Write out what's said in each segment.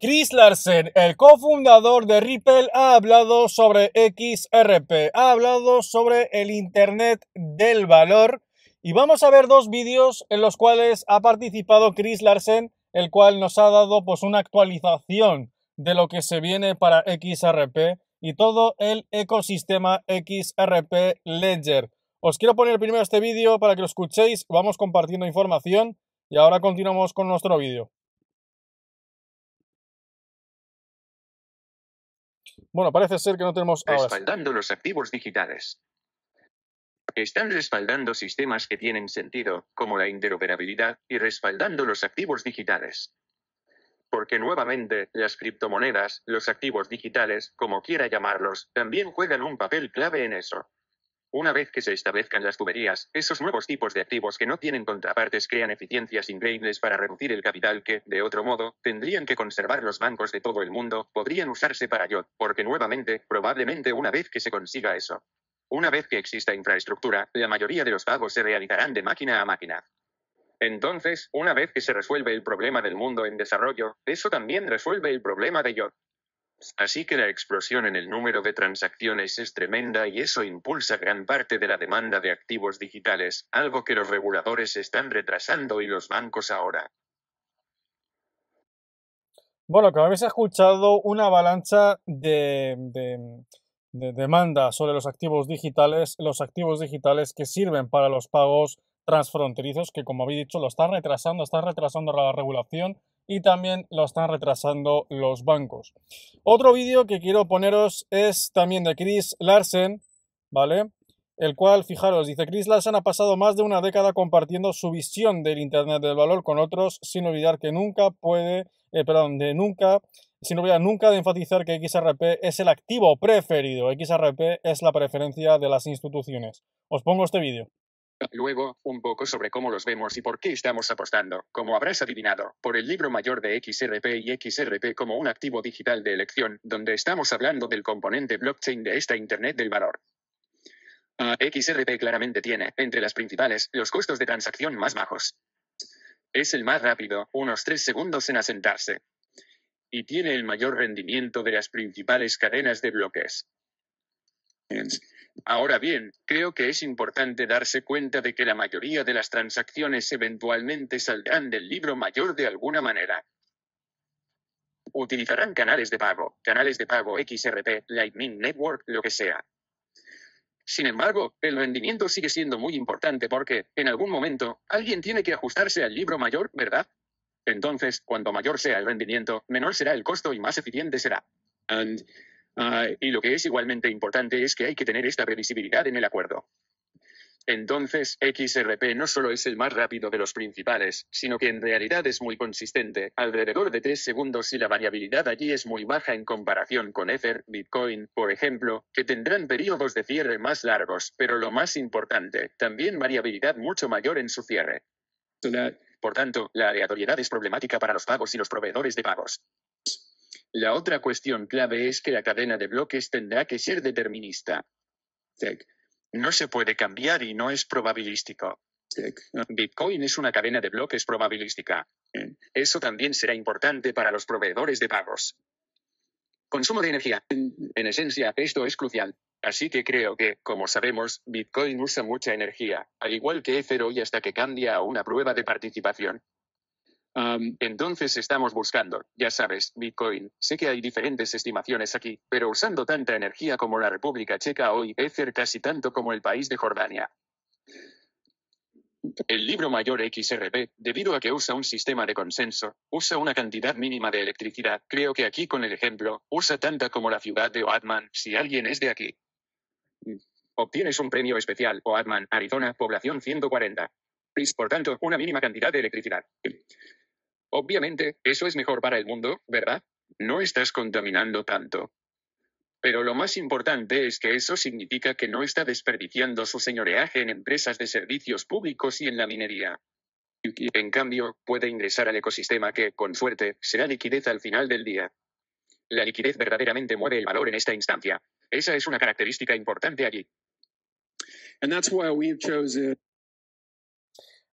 Chris Larsen, el cofundador de Ripple, ha hablado sobre XRP, ha hablado sobre el Internet del Valor y vamos a ver dos vídeos en los cuales ha participado Chris Larsen, el cual nos ha dado pues una actualización de lo que se viene para XRP y todo el ecosistema XRP Ledger. Os quiero poner primero este vídeo para que lo escuchéis, vamos compartiendo información y ahora continuamos con nuestro vídeo. Bueno, parece ser que no tenemos. Respaldando los activos digitales. Están respaldando sistemas que tienen sentido, como la interoperabilidad, y respaldando los activos digitales. Porque nuevamente, las criptomonedas, los activos digitales, como quiera llamarlos, también juegan un papel clave en eso. Una vez que se establezcan las tuberías, esos nuevos tipos de activos que no tienen contrapartes crean eficiencias increíbles para reducir el capital que, de otro modo, tendrían que conservar los bancos de todo el mundo, podrían usarse para yo, porque nuevamente, probablemente una vez que se consiga eso. Una vez que exista infraestructura, la mayoría de los pagos se realizarán de máquina a máquina. Entonces, una vez que se resuelve el problema del mundo en desarrollo, eso también resuelve el problema de yo. Así que la explosión en el número de transacciones es tremenda y eso impulsa gran parte de la demanda de activos digitales, algo que los reguladores están retrasando y los bancos ahora. Bueno, que habéis escuchado una avalancha de, demanda sobre los activos digitales, los activos digitales que sirven para los pagos transfronterizos, que como habéis dicho, lo están retrasando, está retrasando la regulación y también lo están retrasando los bancos. Otro vídeo que quiero poneros es también de Chris Larsen, ¿vale? El cual, fijaros, dice Chris Larsen ha pasado más de una década compartiendo su visión del Internet del valor con otros sin olvidar que nunca puede, eh, perdón, de nunca sin olvidar nunca de enfatizar que XRP es el activo preferido. XRP es la preferencia de las instituciones. Os pongo este vídeo. Luego, un poco sobre cómo los vemos y por qué estamos apostando. Como habrás adivinado, por el libro mayor de XRP y XRP como un activo digital de elección, donde estamos hablando del componente blockchain de esta Internet del valor. Ah, XRP claramente tiene, entre las principales, los costos de transacción más bajos. Es el más rápido, unos tres segundos en asentarse. Y tiene el mayor rendimiento de las principales cadenas de bloques. Ahora bien, creo que es importante darse cuenta de que la mayoría de las transacciones eventualmente saldrán del libro mayor de alguna manera. Utilizarán canales de pago, canales de pago XRP, Lightning Network, lo que sea. Sin embargo, el rendimiento sigue siendo muy importante porque, en algún momento, alguien tiene que ajustarse al libro mayor, ¿verdad? Entonces, cuanto mayor sea el rendimiento, menor será el costo y más eficiente será. And Ah, y lo que es igualmente importante es que hay que tener esta previsibilidad en el acuerdo. Entonces, XRP no solo es el más rápido de los principales, sino que en realidad es muy consistente, alrededor de 3 segundos y la variabilidad allí es muy baja en comparación con Ether, Bitcoin, por ejemplo, que tendrán periodos de cierre más largos, pero lo más importante, también variabilidad mucho mayor en su cierre. Por tanto, la aleatoriedad es problemática para los pagos y los proveedores de pagos. La otra cuestión clave es que la cadena de bloques tendrá que ser determinista. No se puede cambiar y no es probabilístico. Bitcoin es una cadena de bloques probabilística. Eso también será importante para los proveedores de pagos. Consumo de energía. En esencia, esto es crucial. Así que creo que, como sabemos, Bitcoin usa mucha energía, al igual que Ether y hasta que cambia a una prueba de participación entonces estamos buscando, ya sabes, Bitcoin. Sé que hay diferentes estimaciones aquí, pero usando tanta energía como la República Checa hoy, Ether casi tanto como el país de Jordania. El libro mayor XRP, debido a que usa un sistema de consenso, usa una cantidad mínima de electricidad. Creo que aquí con el ejemplo, usa tanta como la ciudad de Oatman, si alguien es de aquí. Obtienes un premio especial, Oatman, Arizona, población 140. Por tanto, una mínima cantidad de electricidad. Obviamente, eso es mejor para el mundo, ¿verdad? No estás contaminando tanto. Pero lo más importante es que eso significa que no está desperdiciando su señoreaje en empresas de servicios públicos y en la minería. Y en cambio, puede ingresar al ecosistema que, con suerte, será liquidez al final del día. La liquidez verdaderamente mueve el valor en esta instancia. Esa es una característica importante allí. And that's why chosen...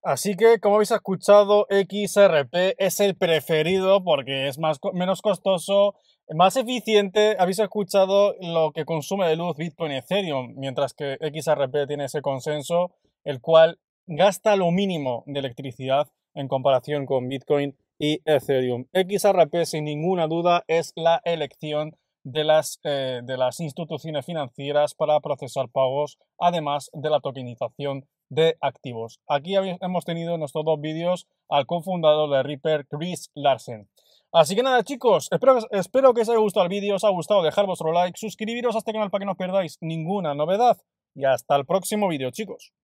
Así que, como habéis escuchado, XRP es el preferido porque es más, menos costoso, más eficiente. Habéis escuchado lo que consume de luz Bitcoin y Ethereum, mientras que XRP tiene ese consenso, el cual gasta lo mínimo de electricidad en comparación con Bitcoin y Ethereum. XRP, sin ninguna duda, es la elección de las, eh, de las instituciones financieras para procesar pagos, además de la tokenización de activos. Aquí hemos tenido en estos dos vídeos al cofundador de Reaper, Chris Larsen. Así que nada chicos, espero, espero que os haya gustado el vídeo, os ha gustado, dejar vuestro like, suscribiros a este canal para que no os perdáis ninguna novedad y hasta el próximo vídeo chicos.